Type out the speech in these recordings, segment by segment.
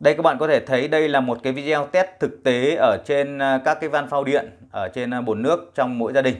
Đây các bạn có thể thấy đây là một cái video test thực tế ở trên à, các cái van phao điện ở trên à, bồn nước trong mỗi gia đình.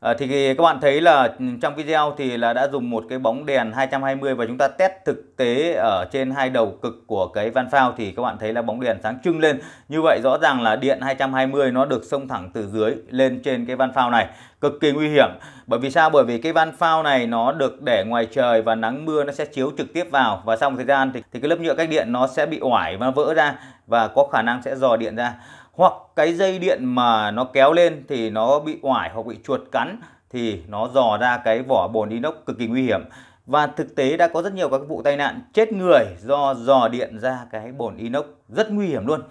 Ờ, thì các bạn thấy là trong video thì là đã dùng một cái bóng đèn 220 và chúng ta test thực tế ở trên hai đầu cực của cái van phao thì các bạn thấy là bóng đèn sáng trưng lên. Như vậy rõ ràng là điện 220 nó được xông thẳng từ dưới lên trên cái van phao này. Cực kỳ nguy hiểm. Bởi vì sao? Bởi vì cái van phao này nó được để ngoài trời và nắng mưa nó sẽ chiếu trực tiếp vào và sau một thời gian thì, thì cái lớp nhựa cách điện nó sẽ bị oải và vỡ ra và có khả năng sẽ dò điện ra hoặc cái dây điện mà nó kéo lên thì nó bị oải hoặc bị chuột cắn thì nó dò ra cái vỏ bồn inox cực kỳ nguy hiểm và thực tế đã có rất nhiều các vụ tai nạn chết người do dò điện ra cái bồn inox rất nguy hiểm luôn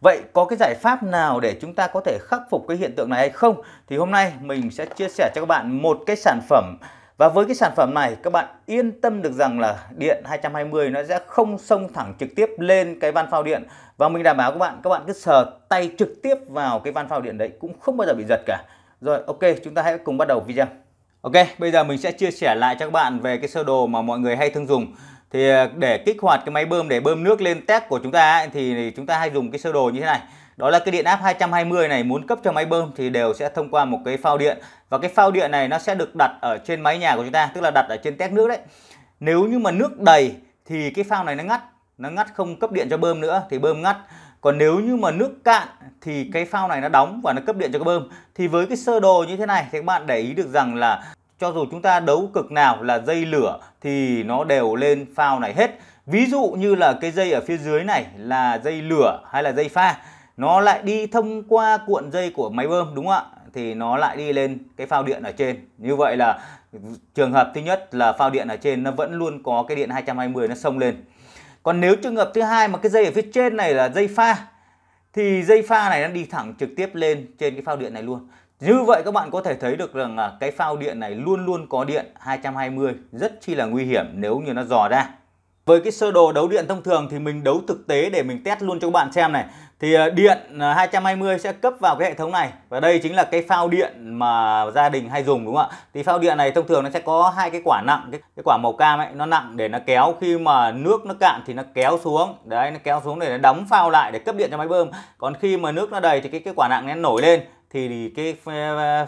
Vậy có cái giải pháp nào để chúng ta có thể khắc phục cái hiện tượng này hay không? Thì hôm nay mình sẽ chia sẻ cho các bạn một cái sản phẩm và với cái sản phẩm này các bạn yên tâm được rằng là điện 220 nó sẽ không xông thẳng trực tiếp lên cái van phao điện và mình đảm bảo các bạn các bạn cứ sờ tay trực tiếp vào cái van phao điện đấy cũng không bao giờ bị giật cả. Rồi ok chúng ta hãy cùng bắt đầu video. Ok bây giờ mình sẽ chia sẻ lại cho các bạn về cái sơ đồ mà mọi người hay thường dùng thì à, để kích hoạt cái máy bơm để bơm nước lên test của chúng ta ấy, thì chúng ta hay dùng cái sơ đồ như thế này đó là cái điện áp 220 này muốn cấp cho máy bơm thì đều sẽ thông qua một cái phao điện và cái phao điện này nó sẽ được đặt ở trên máy nhà của chúng ta tức là đặt ở trên tét nước đấy nếu như mà nước đầy thì cái phao này nó ngắt nó ngắt không cấp điện cho bơm nữa thì bơm ngắt còn nếu như mà nước cạn thì cái phao này nó đóng và nó cấp điện cho cái bơm thì với cái sơ đồ như thế này thì các bạn để ý được rằng là cho dù chúng ta đấu cực nào là dây lửa thì nó đều lên phao này hết ví dụ như là cái dây ở phía dưới này là dây lửa hay là dây pha nó lại đi thông qua cuộn dây của máy bơm đúng không ạ thì nó lại đi lên cái phao điện ở trên như vậy là trường hợp thứ nhất là phao điện ở trên nó vẫn luôn có cái điện 220 nó xông lên còn nếu trường hợp thứ hai mà cái dây ở phía trên này là dây pha thì dây pha này nó đi thẳng trực tiếp lên trên cái phao điện này luôn như vậy các bạn có thể thấy được rằng là cái phao điện này luôn luôn có điện 220 rất chi là nguy hiểm nếu như nó dò ra với cái sơ đồ đấu điện thông thường thì mình đấu thực tế để mình test luôn cho các bạn xem này thì ờ, điện 220 ờ, sẽ cấp vào cái hệ thống này và đây chính là cái phao điện mà gia đình hay dùng đúng không ạ thì phao điện này thông thường nó sẽ có hai cái quả nặng cái, cái quả màu cam ấy nó nặng để nó kéo khi mà nước nó cạn thì nó kéo xuống đấy nó kéo xuống để nó đóng phao lại để cấp điện cho máy bơm còn khi mà nước nó đầy thì cái cái quả nặng nó nổi lên thì cái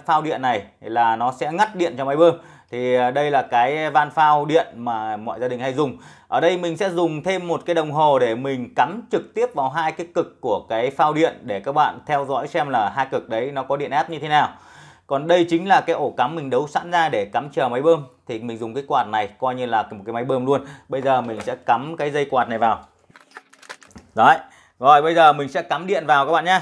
phao điện này là nó sẽ ngắt điện cho máy bơm thì ờ, đây là cái van phao điện mà mọi gia đình hay dùng ở đây mình sẽ dùng thêm một cái đồng hồ để mình cắm trực tiếp vào hai cái cực của cái phao điện để các bạn theo dõi xem là hai cực đấy nó có điện áp như thế nào còn đây chính là cái ổ cắm mình đấu sẵn ra để cắm chờ máy bơm thì mình dùng cái quạt này coi như là một cái máy bơm luôn bây giờ mình sẽ cắm cái dây quạt này vào đấy rồi bây giờ mình sẽ cắm điện vào các bạn nhé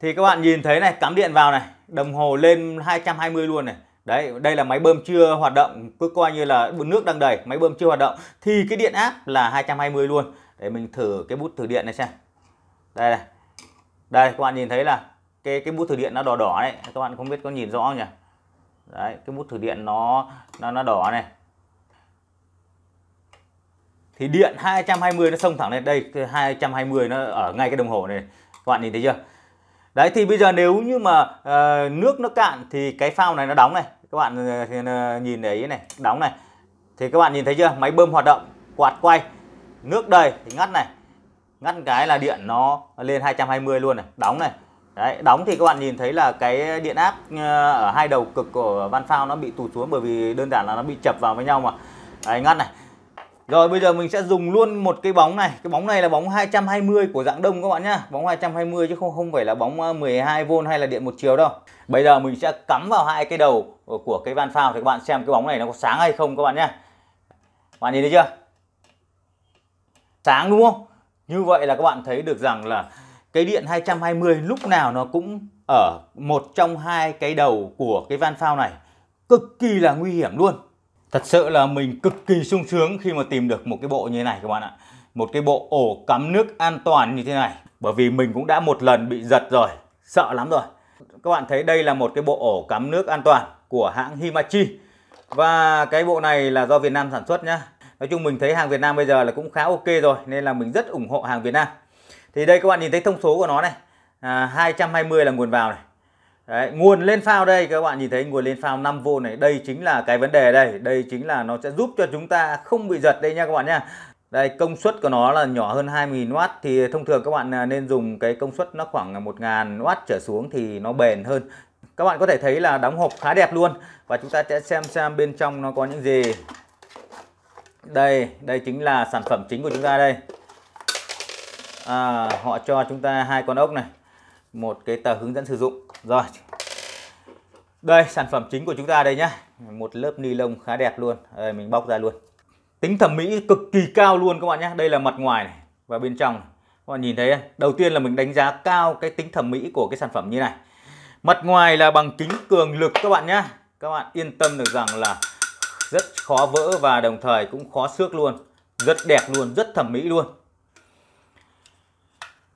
thì các bạn nhìn thấy này cắm điện vào này đồng hồ lên 220 luôn này Đấy, đây là máy bơm chưa hoạt động, cứ coi như là nước đang đầy, máy bơm chưa hoạt động thì cái điện áp là 220 luôn. Để mình thử cái bút thử điện này xem. Đây này. Đây các bạn nhìn thấy là cái cái bút thử điện nó đỏ đỏ đấy, các bạn không biết có nhìn rõ không nhỉ? Đấy, cái bút thử điện nó nó nó đỏ này. Thì điện 220 nó xông thẳng lên đây, 220 nó ở ngay cái đồng hồ này. Các bạn nhìn thấy chưa? Đấy thì bây giờ nếu như mà uh, nước nó cạn thì cái phao này nó đóng này các bạn ờ, ờ, nhìn để ý này đóng này thì các bạn nhìn thấy chưa máy bơm hoạt động quạt quay nước đầy thì ngắt này ngắt cái là điện nó lên 220 luôn này đóng này Đấy, đóng thì các bạn nhìn thấy là cái điện áp ờ, ở hai đầu cực của van phao nó bị tụt xuống bởi vì đơn giản là nó bị chập vào với nhau mà Đấy, ngắt này rồi bây giờ mình sẽ dùng luôn một cái bóng này Cái bóng này là bóng 220 của dạng đông các bạn nhá Bóng 220 chứ không không phải là bóng 12V hay là điện một chiều đâu Bây giờ mình sẽ cắm vào hai cái đầu của cái van phao thì các bạn xem cái bóng này nó có sáng hay không các bạn nhé bạn nhìn thấy chưa sáng đúng không như vậy là các bạn thấy được rằng là cái điện 220 lúc nào nó cũng ở một trong hai cái đầu của cái van phao này cực kỳ là nguy hiểm luôn thật sự là mình cực kỳ sung sướng khi mà tìm được một cái bộ như thế này các bạn ạ một cái bộ ổ cắm nước an toàn như thế này bởi vì mình cũng đã một lần bị giật rồi sợ lắm rồi các bạn thấy đây là một cái bộ ổ cắm nước an toàn của hãng Himachi và cái bộ này là do Việt Nam sản xuất nhá Nói chung mình thấy hàng Việt Nam bây giờ là cũng khá ok rồi nên là mình rất ủng hộ hàng Việt Nam thì đây các bạn nhìn thấy thông số của nó này à, 220 là nguồn vào này Đấy, nguồn lên phao đây các bạn nhìn thấy nguồn lên phao 5V này đây chính là cái vấn đề đây đây chính là nó sẽ giúp cho chúng ta không bị giật đây nha các bạn nha đây công suất của nó là nhỏ hơn 2000 w thì thông thường các bạn à, nên dùng cái công suất nó khoảng 1.000W trở xuống thì nó bền hơn các bạn có thể thấy là đóng hộp khá đẹp luôn và chúng ta sẽ xem xem bên trong nó có những gì đây đây chính là sản phẩm chính của chúng ta đây à, họ cho chúng ta hai con ốc này một cái tờ hướng dẫn sử dụng rồi đây sản phẩm chính của chúng ta đây nhá một lớp ni lông khá đẹp luôn đây, mình bóc ra luôn tính thẩm mỹ cực kỳ cao luôn các bạn nhé đây là mặt ngoài này và bên trong các bạn nhìn thấy đầu tiên là mình đánh giá cao cái tính thẩm mỹ của cái sản phẩm như này Mặt ngoài là bằng kính cường lực các bạn nhé. Các bạn yên tâm được rằng là rất khó vỡ và đồng thời cũng khó xước luôn. Rất đẹp luôn, rất thẩm mỹ luôn.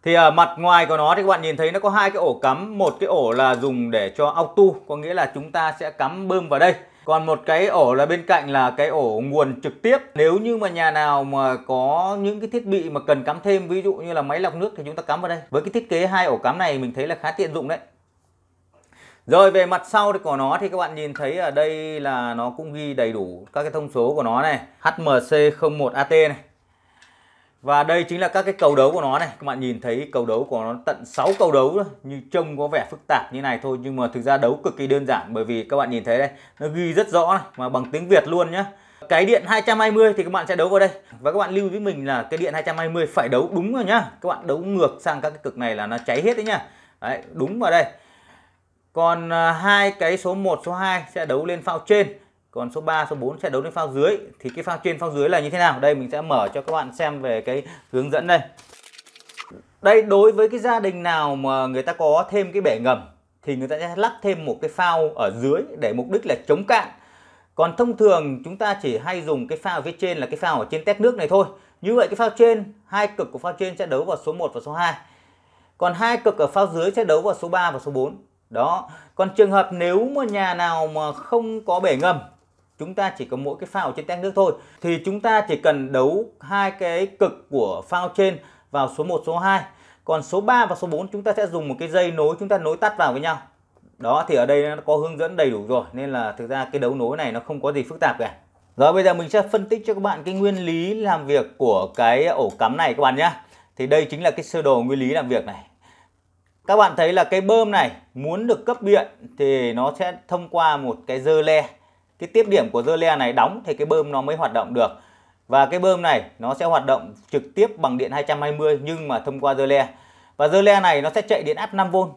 Thì ở mặt ngoài của nó thì các bạn nhìn thấy nó có hai cái ổ cắm. Một cái ổ là dùng để cho auto, có nghĩa là chúng ta sẽ cắm bơm vào đây. Còn một cái ổ là bên cạnh là cái ổ nguồn trực tiếp. Nếu như mà nhà nào mà có những cái thiết bị mà cần cắm thêm, ví dụ như là máy lọc nước thì chúng ta cắm vào đây. Với cái thiết kế hai ổ cắm này mình thấy là khá tiện dụng đấy. Rồi về mặt sau của nó thì các bạn nhìn thấy ở đây là nó cũng ghi đầy đủ các cái thông số của nó này. HMC01AT này. Và đây chính là các cái cầu đấu của nó này. Các bạn nhìn thấy cầu đấu của nó tận 6 cầu đấu thôi. Như trông có vẻ phức tạp như này thôi. Nhưng mà thực ra đấu cực kỳ đơn giản. Bởi vì các bạn nhìn thấy đây. Nó ghi rất rõ này. Mà bằng tiếng Việt luôn nhá. Cái điện 220 thì các bạn sẽ đấu vào đây. Và các bạn lưu với mình là cái điện 220 phải đấu đúng rồi nhá. Các bạn đấu ngược sang các cái cực này là nó cháy hết đấy nhá. Đấy, đúng vào đây còn à, hai cái số 1, số 2 sẽ đấu lên phao trên, còn số 3, số 4 sẽ đấu lên phao dưới. Thì cái phao trên, phao dưới là như thế nào? Đây mình sẽ mở cho các bạn xem về cái hướng dẫn đây. Đây đối với cái gia đình nào mà người ta có thêm cái bể ngầm thì người ta sẽ lắp thêm một cái phao ở dưới để mục đích là chống cạn. Còn thông thường chúng ta chỉ hay dùng cái phao phía trên là cái phao ở trên tét nước này thôi. Như vậy cái phao trên, hai cực của phao trên sẽ đấu vào số 1 và số 2. Còn hai cực ở phao dưới sẽ đấu vào số 3 và số 4 đó còn trường hợp nếu mà nhà nào mà không có bể ngầm chúng ta chỉ có mỗi cái phao trên tank nước thôi thì chúng ta chỉ cần đấu hai cái cực của phao trên vào số 1 số 2 còn số 3 và số 4 chúng ta sẽ dùng một cái dây nối chúng ta nối tắt vào với nhau đó thì ở đây nó có hướng dẫn đầy đủ rồi nên là thực ra cái đấu nối này nó không có gì phức tạp cả rồi bây giờ mình sẽ phân tích cho các bạn cái nguyên lý làm việc của cái ổ cắm này các bạn nhé thì đây chính là cái sơ đồ nguyên lý làm việc này các bạn thấy là cái bơm này muốn được cấp điện thì nó sẽ thông qua một cái dơ le cái tiếp điểm của dơ le này đóng thì cái bơm nó mới hoạt động được và cái bơm này nó sẽ hoạt động trực tiếp bằng điện 220 nhưng mà thông qua dơ le và dơ le này nó sẽ chạy điện áp 5V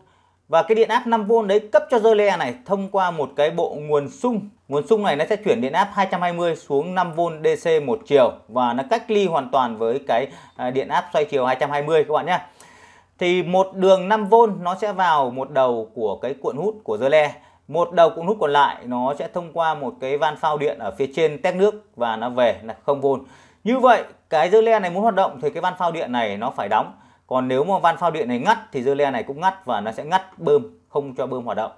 và cái điện áp 5V đấy cấp cho dơ le này thông qua một cái bộ nguồn sung nguồn sung này nó sẽ chuyển điện áp 220 xuống 5V DC một chiều và nó cách ly hoàn toàn với cái à, điện áp xoay chiều 220 các bạn nhé thì một đường 5V nó sẽ vào một đầu của cái cuộn hút của dơ le một đầu cuộn hút còn lại nó sẽ thông qua một cái van phao điện ở phía trên tét nước và nó về là 0V như vậy cái dơ le này muốn hoạt động thì cái van phao điện này nó phải đóng còn nếu mà van phao điện này ngắt thì dơ le này cũng ngắt và nó sẽ ngắt bơm không cho bơm hoạt động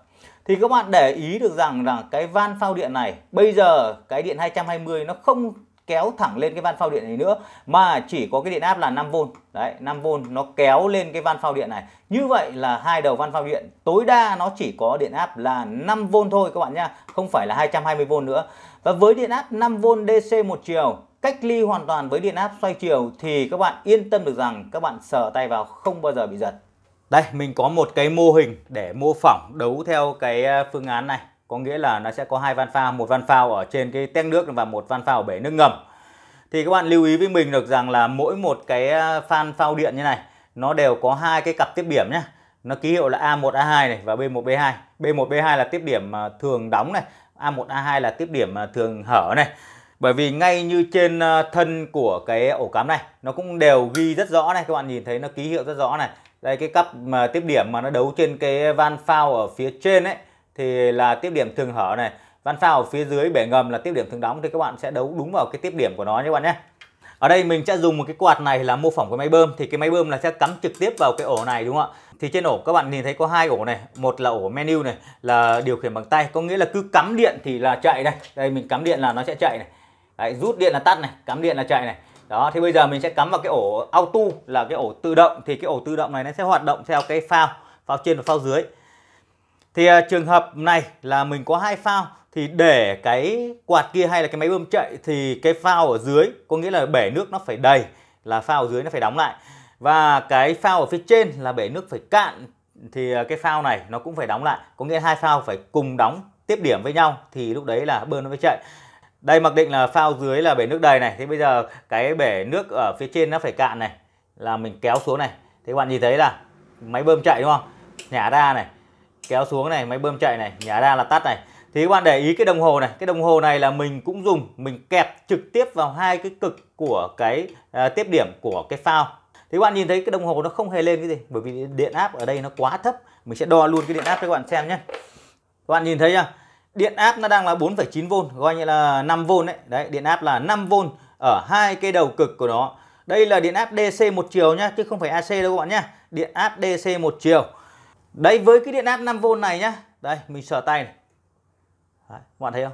thì các bạn để ý được rằng là cái van phao điện này bây giờ cái điện 220 nó không kéo thẳng lên cái van phao điện này nữa mà chỉ có cái điện áp là 5V đấy 5V nó kéo lên cái van phao điện này như vậy là hai đầu van phao điện tối đa nó chỉ có điện áp là 5V thôi các bạn nha không phải là 220V nữa và với điện áp 5V DC một chiều cách ly hoàn toàn với điện áp xoay chiều thì các bạn yên tâm được rằng các bạn sờ tay vào không bao giờ bị giật đây mình có một cái mô hình để mô phỏng đấu theo cái ờ, phương án này có nghĩa là nó sẽ có hai van phao một van phao ở trên cái tét nước và một van phao ở bể nước ngầm thì các bạn lưu ý với mình được rằng là mỗi một cái fan à, phao điện như này nó đều có hai cái cặp tiếp điểm nhé nó ký hiệu là A1 A2 này và B1 B2 B1 B2 là tiếp điểm à, thường đóng này A1 A2 là tiếp điểm à, thường hở này bởi vì ngay như trên thân của cái ổ cắm này nó cũng đều ghi rất rõ này các bạn nhìn thấy nó ký hiệu rất rõ này đây cái cặp mà tiếp điểm mà nó đấu trên cái van phao ở phía trên ấy thì là tiếp điểm thường hở này văn phao ở phía dưới bể ngầm là tiếp điểm thường đóng thì các bạn sẽ đấu đúng vào cái tiếp điểm của nó nhé các bạn nhé ở đây mình sẽ dùng một cái quạt này là mô phỏng của máy bơm thì cái máy bơm là sẽ cắm trực tiếp vào cái ổ này đúng không ạ thì trên ổ các bạn nhìn thấy có hai ổ này một là ổ menu này là điều khiển bằng tay có nghĩa là cứ cắm điện thì là chạy đây đây mình cắm điện là nó sẽ chạy này Đấy, rút điện là tắt này cắm điện là chạy này đó thì bây giờ mình sẽ cắm vào cái ổ auto là cái ổ tự động thì cái ổ tự động này nó sẽ hoạt động theo cái phao phao trên và phao dưới thì à, trường hợp này là mình có hai phao thì để cái quạt kia hay là cái máy bơm chạy thì cái phao ở dưới có nghĩa là bể nước nó phải đầy là phao ở dưới nó phải đóng lại và cái phao ở phía trên là bể nước phải cạn thì à, cái phao này nó cũng phải đóng lại có nghĩa hai phao phải cùng đóng tiếp điểm với nhau thì lúc đấy là bơm nó mới chạy đây mặc định là phao dưới là bể nước đầy này thế bây giờ cái bể nước ở phía trên nó phải cạn này là mình kéo xuống này thế bạn nhìn thấy là máy bơm chạy đúng không nhả ra này kéo xuống này máy bơm chạy này nhả ra là tắt này thì các bạn để ý cái đồng hồ này cái đồng hồ này là mình cũng dùng mình kẹp trực tiếp vào hai cái cực của cái uh, tiếp điểm của cái phao thì các bạn nhìn thấy cái đồng hồ nó không hề lên cái gì bởi vì điện áp ở đây nó quá thấp mình sẽ đo luôn cái điện áp cho các bạn xem nhé các bạn nhìn thấy nhá, điện áp nó đang là 4,9V gọi như là 5V đấy đấy điện áp là 5V ở hai cái đầu cực của nó đây là điện áp DC một chiều nhá chứ không phải AC đâu các bạn nhá điện áp DC một chiều Đấy với cái điện áp 5V này nhá. Đây, mình sờ tay này. Đấy, các bạn thấy không?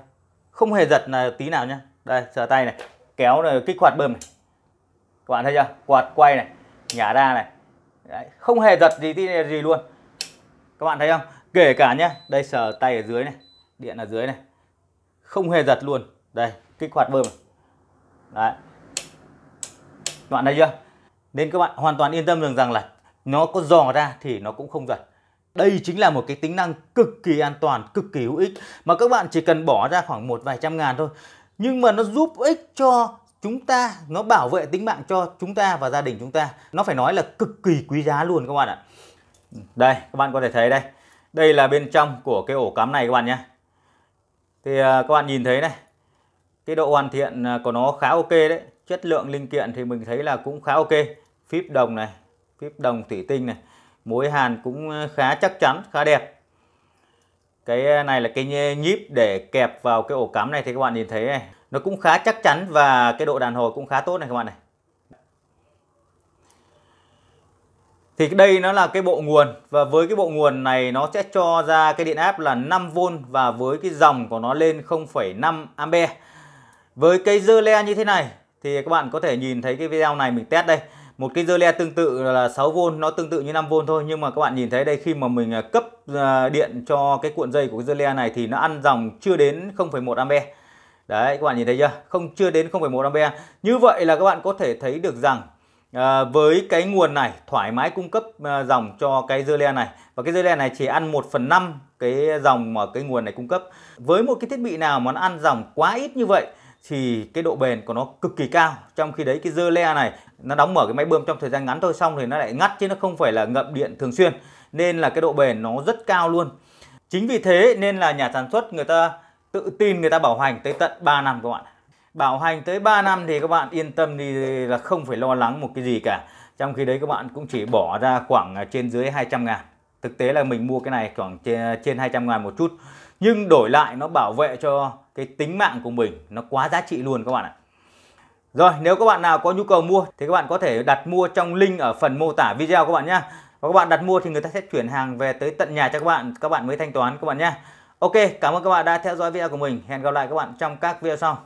Không hề giật là tí nào nhá. Đây, sờ tay này, kéo này, kích hoạt bơm này. Các bạn thấy chưa? Quạt quay này, nhả ra này. Đấy, không hề giật gì tí này gì luôn. Các bạn thấy không? Kể cả nhá, đây sờ tay ở dưới này, điện ở dưới này. Không hề giật luôn. Đây, kích hoạt bơm này. Đấy. Các bạn thấy chưa? Nên các bạn hoàn toàn yên tâm rằng là nó có dò ra thì nó cũng không giật. Đây chính là một cái tính năng cực kỳ an toàn, cực kỳ hữu ích mà các bạn chỉ cần bỏ ra khoảng một vài trăm ngàn thôi. Nhưng mà nó giúp ích cho chúng ta, nó bảo vệ tính mạng cho chúng ta và gia đình chúng ta. Nó phải nói là cực kỳ quý giá luôn các bạn ạ. Đây, các bạn có thể thấy đây. Đây là bên trong của cái ổ cắm này các bạn nhé. Thì à, các bạn nhìn thấy này. Cái độ hoàn thiện à, của nó khá ok đấy. Chất lượng linh kiện thì mình thấy là cũng khá ok. Phíp đồng này, phíp đồng thủy tinh này mối hàn cũng ờ, khá chắc chắn khá đẹp cái ờ, này là cái nhíp để kẹp vào cái ổ cắm này thì các bạn nhìn thấy này nó cũng khá chắc chắn và cái độ đàn hồi cũng khá tốt này các bạn này thì đây nó là cái bộ nguồn và với cái bộ nguồn này nó sẽ cho ra cái điện áp là 5V và với cái dòng của nó lên 0,5A với cái dơ le như thế này thì các bạn có thể nhìn thấy cái video này mình test đây một cái dơ le tương tự là 6V nó tương tự như 5V thôi nhưng mà các bạn nhìn thấy đây khi mà mình à, cấp à, điện cho cái cuộn dây của cái dơ le này thì nó ăn dòng chưa đến 0,1A đấy các bạn nhìn thấy chưa không chưa đến 0,1A như vậy là các bạn có thể thấy được rằng À, với cái nguồn này thoải mái cung cấp à, dòng cho cái dơ le này và cái dơ le này chỉ ăn 1 phần 5 cái dòng mà cái nguồn này cung cấp với một cái thiết bị nào mà nó ăn dòng quá ít như vậy thì cái độ bền của nó cực kỳ cao trong khi đấy cái dơ le này nó đóng mở cái máy bơm trong thời gian ngắn thôi xong thì nó lại ngắt chứ nó không phải là ngậm điện thường xuyên nên là cái độ bền nó rất cao luôn chính vì thế nên là nhà sản xuất người ta tự tin người ta bảo hành tới tận 3 năm các bạn bảo hành tới 3 năm thì các bạn yên tâm đi là không phải lo lắng một cái gì cả trong khi đấy các bạn cũng chỉ bỏ ra khoảng trên dưới 200 ngàn thực tế là mình mua cái này khoảng trên 200 ngàn một chút nhưng đổi lại nó bảo vệ cho cái tính mạng của mình nó quá giá trị luôn các bạn ạ rồi nếu các bạn nào có nhu cầu mua thì các bạn có thể đặt mua trong link ở phần mô tả video các bạn nhé và các bạn đặt mua thì người ta sẽ chuyển hàng về tới tận nhà cho các bạn các bạn mới thanh toán các bạn nhé Ok cảm ơn các bạn đã theo dõi video của mình hẹn gặp lại các bạn trong các video sau